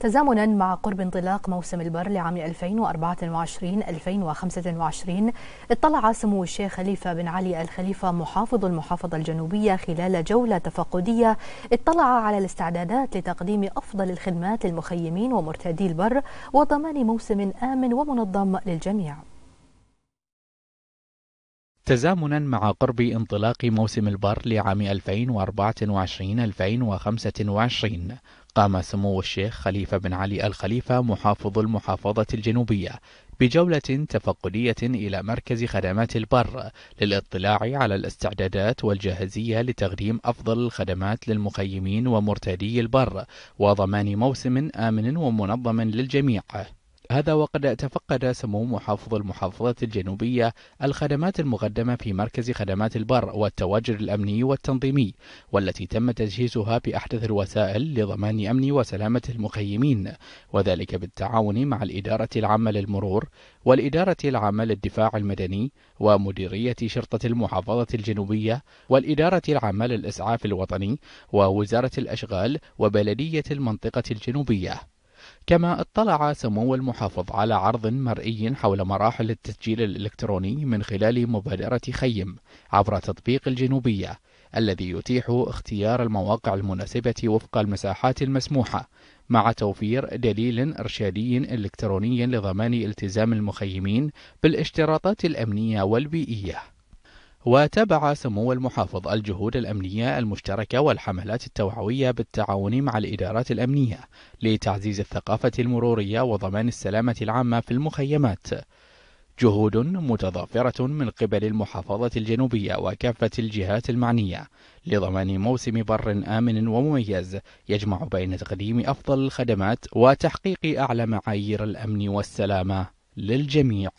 تزامنا مع قرب انطلاق موسم البر لعام 2024-2025 اطلع سمو الشيخ خليفة بن علي الخليفة محافظ المحافظة الجنوبية خلال جولة تفقدية اطلع على الاستعدادات لتقديم أفضل الخدمات للمخيمين ومرتادي البر وضمان موسم آمن ومنظم للجميع تزامنا مع قرب انطلاق موسم البر لعام 2024-2025 قام سمو الشيخ خليفة بن علي الخليفة محافظ المحافظة الجنوبية بجولة تفقدية إلى مركز خدمات البر للاطلاع على الاستعدادات والجاهزية لتقديم أفضل الخدمات للمخيمين ومرتادي البر وضمان موسم آمن ومنظم للجميع هذا وقد تفقد سمو محافظ المحافظة الجنوبية الخدمات المقدمة في مركز خدمات البر والتواجد الأمني والتنظيمي والتي تم تجهيزها بأحدث الوسائل لضمان أمن وسلامة المخيمين وذلك بالتعاون مع الإدارة العامة للمرور والإدارة العامة للدفاع المدني ومديرية شرطة المحافظة الجنوبية والإدارة العامة للإسعاف الوطني ووزارة الأشغال وبلدية المنطقة الجنوبية كما اطلع سمو المحافظ على عرض مرئي حول مراحل التسجيل الإلكتروني من خلال مبادرة خيم عبر تطبيق الجنوبية الذي يتيح اختيار المواقع المناسبة وفق المساحات المسموحة مع توفير دليل إرشادي إلكتروني لضمان التزام المخيمين بالاشتراطات الأمنية والبيئية وتابع سمو المحافظ الجهود الأمنية المشتركة والحملات التوعوية بالتعاون مع الإدارات الأمنية لتعزيز الثقافة المرورية وضمان السلامة العامة في المخيمات جهود متضافرة من قبل المحافظة الجنوبية وكافة الجهات المعنية لضمان موسم بر آمن ومميز يجمع بين تقديم أفضل الخدمات وتحقيق أعلى معايير الأمن والسلامة للجميع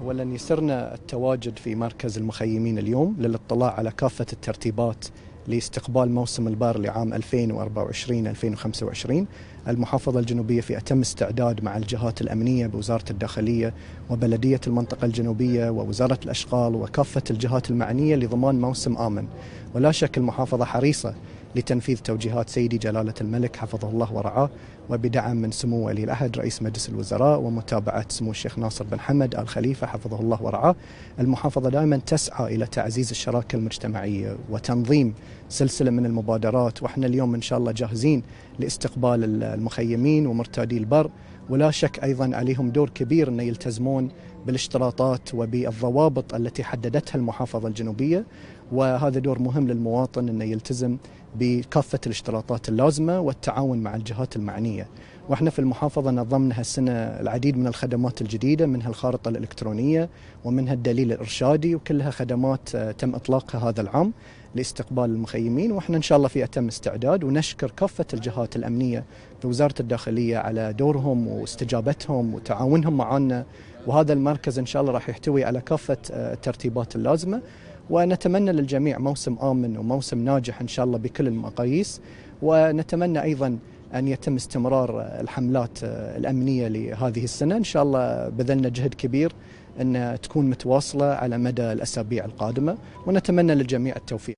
اولا يسرنا التواجد في مركز المخيمين اليوم للاطلاع على كافه الترتيبات لاستقبال موسم البار لعام 2024 2025 المحافظه الجنوبيه في اتم استعداد مع الجهات الامنيه بوزاره الداخليه وبلديه المنطقه الجنوبيه ووزاره الاشغال وكافه الجهات المعنيه لضمان موسم امن ولا شك المحافظه حريصه لتنفيذ توجيهات سيدي جلالة الملك حفظه الله ورعاه وبدعم من سمو ولي العهد رئيس مجلس الوزراء ومتابعة سمو الشيخ ناصر بن حمد آل خليفة حفظه الله ورعاه المحافظة دائما تسعى إلى تعزيز الشراكة المجتمعية وتنظيم سلسلة من المبادرات وإحنا اليوم إن شاء الله جاهزين لاستقبال المخيمين ومرتادي البر ولا شك أيضا عليهم دور كبير أن يلتزمون بالاشتراطات وبالضوابط التي حددتها المحافظة الجنوبية وهذا دور مهم للمواطن أنه يلتزم بكافة الاشتراطات اللازمة والتعاون مع الجهات المعنية واحنا في المحافظه نظمنا هالسنه العديد من الخدمات الجديده منها الخارطه الالكترونيه ومنها الدليل الارشادي وكلها خدمات آه، تم اطلاقها هذا العام لاستقبال المخيمين واحنا ان شاء الله في اتم استعداد ونشكر كافه الجهات الامنيه في وزاره الداخليه على دورهم واستجابتهم وتعاونهم معنا وهذا المركز ان شاء الله راح يحتوي على كافه آه، الترتيبات اللازمه ونتمنى للجميع موسم امن وموسم ناجح ان شاء الله بكل المقاييس ونتمنى ايضا أن يتم استمرار الحملات الأمنية لهذه السنة إن شاء الله بذلنا جهد كبير أن تكون متواصلة على مدى الأسابيع القادمة ونتمنى للجميع التوفيق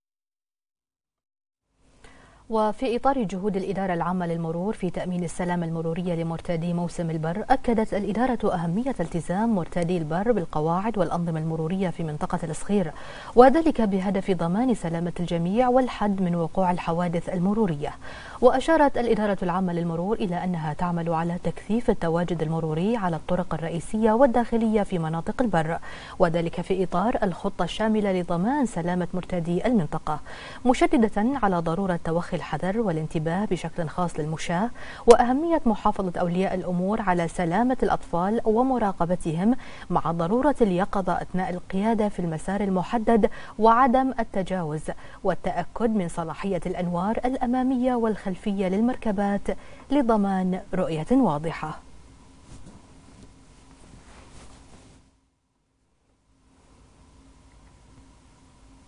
وفي إطار جهود الإدارة العامة للمرور في تأمين السلامة المرورية لمرتادي موسم البر أكدت الإدارة أهمية التزام مرتادي البر بالقواعد والأنظمة المرورية في منطقة الصغير وذلك بهدف ضمان سلامة الجميع والحد من وقوع الحوادث المرورية وأشارت الإدارة العامة للمرور إلى أنها تعمل على تكثيف التواجد المروري على الطرق الرئيسية والداخلية في مناطق البر وذلك في إطار الخطة الشاملة لضمان سلامة مرتادي المنطقة مشددة على ضرورة توخي الحذر والانتباه بشكل خاص للمشاة وأهمية محافظة أولياء الأمور على سلامة الأطفال ومراقبتهم مع ضرورة اليقظة أثناء القيادة في المسار المحدد وعدم التجاوز والتأكد من صلاحية الأنوار الأمامية والخلفية للمركبات لضمان رؤية واضحة